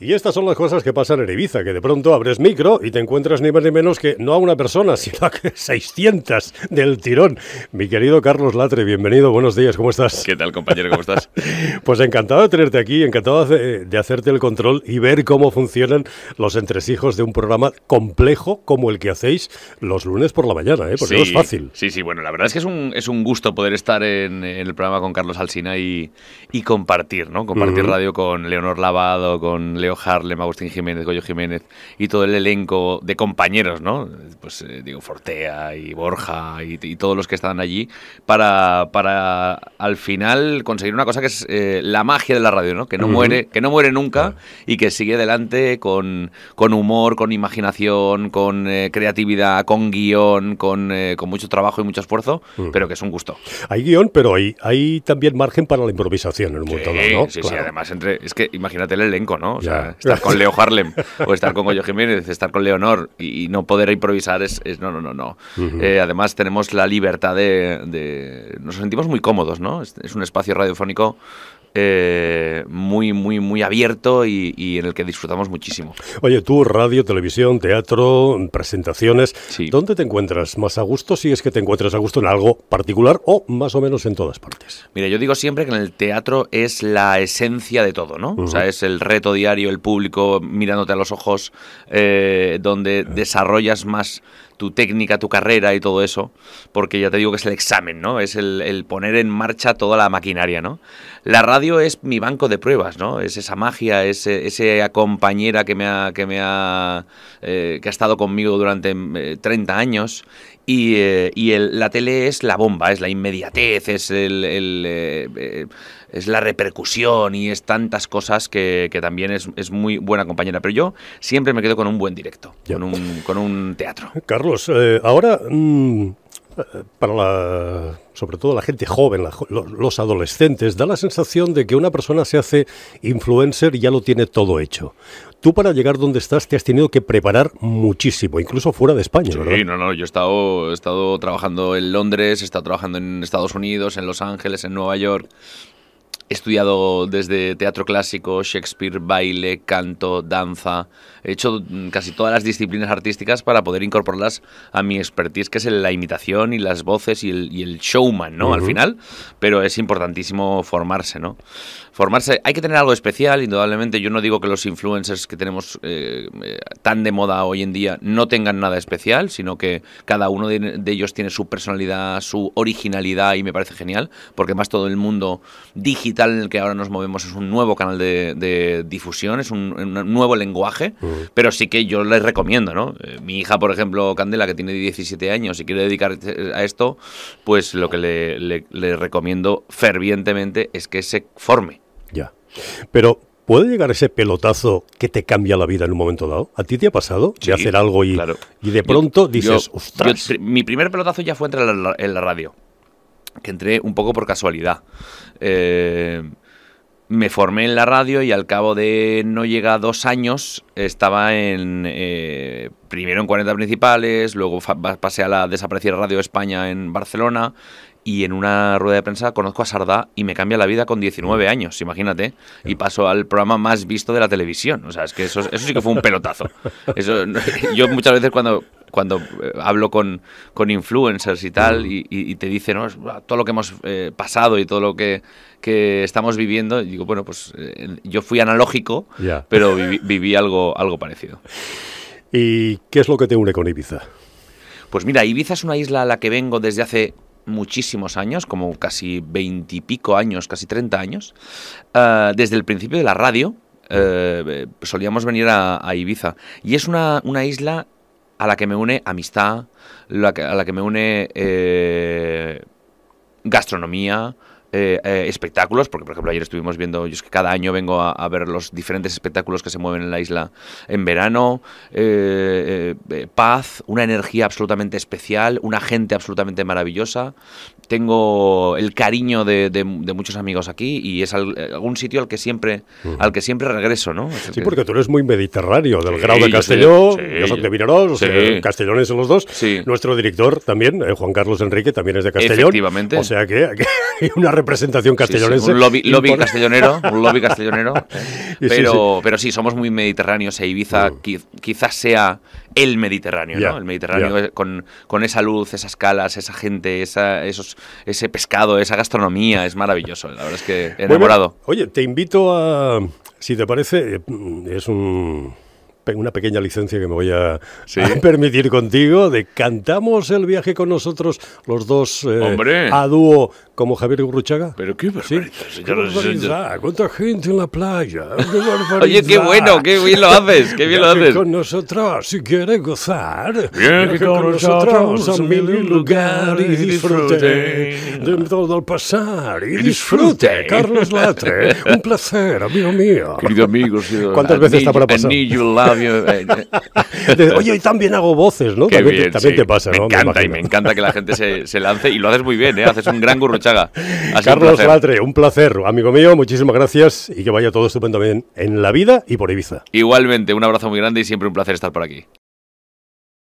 Y estas son las cosas que pasan en Ibiza, que de pronto abres micro y te encuentras ni más ni menos que no a una persona, sino a 600 del tirón. Mi querido Carlos Latre, bienvenido, buenos días, ¿cómo estás? ¿Qué tal, compañero? ¿Cómo estás? pues encantado de tenerte aquí, encantado de, hacerte el control y ver cómo funcionan los entresijos de un programa complejo como el que hacéis los lunes por la mañana, ¿eh? porque es fácil. Sí, sí, bueno, la verdad es que es un, gusto poder estar en, el programa con Carlos Alsina y, compartir, ¿no? Compartir radio con Leonor Lavado, con Leonor Harlem, Agustín Jiménez, Goyo Jiménez y todo el elenco de compañeros, ¿no? Pues eh, digo, Fortea y Borja y, todos los que estaban allí para, al final conseguir una cosa que es eh, la magia de la radio, ¿no? Que no, muere, que no muere nunca y que sigue adelante con, con humor, con imaginación, con eh, creatividad, con guión, con, mucho trabajo y mucho esfuerzo, mm. pero que es un gusto. Hay guión, pero hay, hay también margen para la improvisación en un ¿no? Sí, sí, además entre, es que imagínate el elenco, ¿no? O sea, estar con Leo Harlem o estar con Goyo Jiménez, estar con Leonor y, no poder improvisar es, no, no, no, no. Eh, además tenemos la libertad de, Nos sentimos muy cómodos, ¿no? es un espacio radiofónico eh, muy, muy, muy abierto y, en el que disfrutamos muchísimo. Oye, tú, radio, televisión, teatro, presentaciones, ¿dónde te encuentras más a gusto si es que te encuentras a gusto en algo particular o más o menos en todas partes? Mira, yo digo siempre que en el teatro es la esencia de todo, ¿no? O sea, es el reto diario, el público mirándote a los ojos, eh, donde eh. desarrollas más tu técnica, tu carrera y todo eso, porque ya te digo que es el examen, ¿no? Es el, el poner en marcha toda la maquinaria, ¿no? La radio radio es mi banco de pruebas, ¿no? Es esa magia, es esa compañera que me ha, que me ha, eh, ha estado conmigo durante 30 eh, años y, eh, la tele es la bomba, es la inmediatez, es, el, es la repercusión y es tantas cosas que, también es, muy buena compañera. Pero yo siempre me quedo con un buen directo, con un, con un, teatro. Carlos, ahora mm, para la, sobre todo la gente joven, los adolescentes, da la sensación de que una persona se hace influencer y ya lo tiene todo hecho. Tú para llegar donde estás te has tenido que preparar muchísimo, incluso fuera de España, sí, no, no, yo he estado, he estado trabajando en Londres, he estado trabajando en Estados Unidos, en Los Ángeles, en Nueva York. He estudiado desde teatro clásico, Shakespeare, baile, canto, danza. He hecho casi todas las disciplinas artísticas para poder incorporarlas a mi expertise, que es la imitación y las voces y el, showman, ¿no? Al final. Pero es importantísimo formarse, ¿no? Formarse. Hay que tener algo especial, indudablemente. Yo no digo que los influencers que tenemos eh, eh, tan de moda hoy en día no tengan nada especial, sino que cada uno de ellos tiene su personalidad, su originalidad y me parece genial, porque más todo el mundo digital en el que ahora nos movemos es un nuevo canal de, difusión, es un, nuevo lenguaje, pero sí que yo les recomiendo, ¿no? Eh, mi hija, por ejemplo, Candela, que tiene 17 años y quiere dedicarse a esto, pues lo que le, recomiendo fervientemente es que se forme. Ya. Pero ¿Puede llegar ese pelotazo que te cambia la vida en un momento dado? ¿A ti te ha pasado de hacer algo y, de pronto dices, ostras? mi primer pelotazo ya fue entrar en la radio que entré un poco por casualidad. Eh, me formé en la radio y al cabo de no llega dos años estaba en eh, primero en 40 principales, luego pasé a la desaparecida Radio España en Barcelona y en una rueda de prensa conozco a Sardá y me cambia la vida con 19 mm. años, imagínate, y paso al programa más visto de la televisión. O sea, es que eso, sí que fue un pelotazo. yo muchas veces cuando, cuando eh, hablo con, influencers y tal, y, te dicen ¿no? Ah, todo lo que hemos eh, pasado y todo lo que, estamos viviendo, digo, bueno, pues eh, yo fui analógico, pero viví, algo, algo parecido. ¿Y qué es lo que te une con Ibiza? Pues mira, Ibiza es una isla a la que vengo desde hace muchísimos años, como casi veintipico años, casi treinta años, ah, desde el principio de la radio. solíamos venir a, Ibiza y es una, una isla a la que me une amistad, a la que me une eh, gastronomía, eh, eh, espectáculos, porque por ejemplo ayer estuvimos viendo, yo es que cada año vengo a, ver los diferentes espectáculos que se mueven en la isla en verano, eh, paz, una energía absolutamente especial, una gente absolutamente maravillosa, tengo el cariño de, muchos amigos aquí y es algún sitio al que siempre al que siempre regreso, ¿no? Sí, porque tú eres muy mediterráneo, del grado de Castellón, yo, soy de castellones son los dos, nuestro director también, Juan Carlos Enrique, también es de Castellón, o sea que hay una representación castellonense. un lobby, castellonero, un lobby castellonero. Pero, pero sí, somos muy mediterráneos e Ibiza quizás sea el Mediterráneo, ¿no? El Mediterráneo con, esa luz, esas calas, esa gente, esos, ese pescado, esa gastronomía, es maravilloso. La verdad es que enamorado. oye, te invito a, si te parece, eh, es un una pequeña licencia que me voy a, permitir contigo, de cantamos el viaje con nosotros los dos eh, a dúo como Javier Gurruchaga. Pero qué barbaridad, ¿Cuánta gente en la playa? Oye, qué bueno, qué bien lo haces, qué bien lo haces. con nosotros, si quieres gozar, Que con, nosotros a mil lugares y disfrute de todo el pasar y disfrute. Carlos Latre, un placer, amigo mío. Querido amigo, ¿cuántas veces está para pasar? Eh, eh. Oye, también hago voces, ¿no? también, te pasa, me Encanta, y me encanta que la gente se, lance y lo haces muy bien, ¿eh? Haces un gran gurrochaga Carlos un un placer, amigo mío, muchísimas gracias y que vaya todo estupendo en la vida y por Ibiza. Igualmente, un abrazo muy grande y siempre un placer estar por aquí.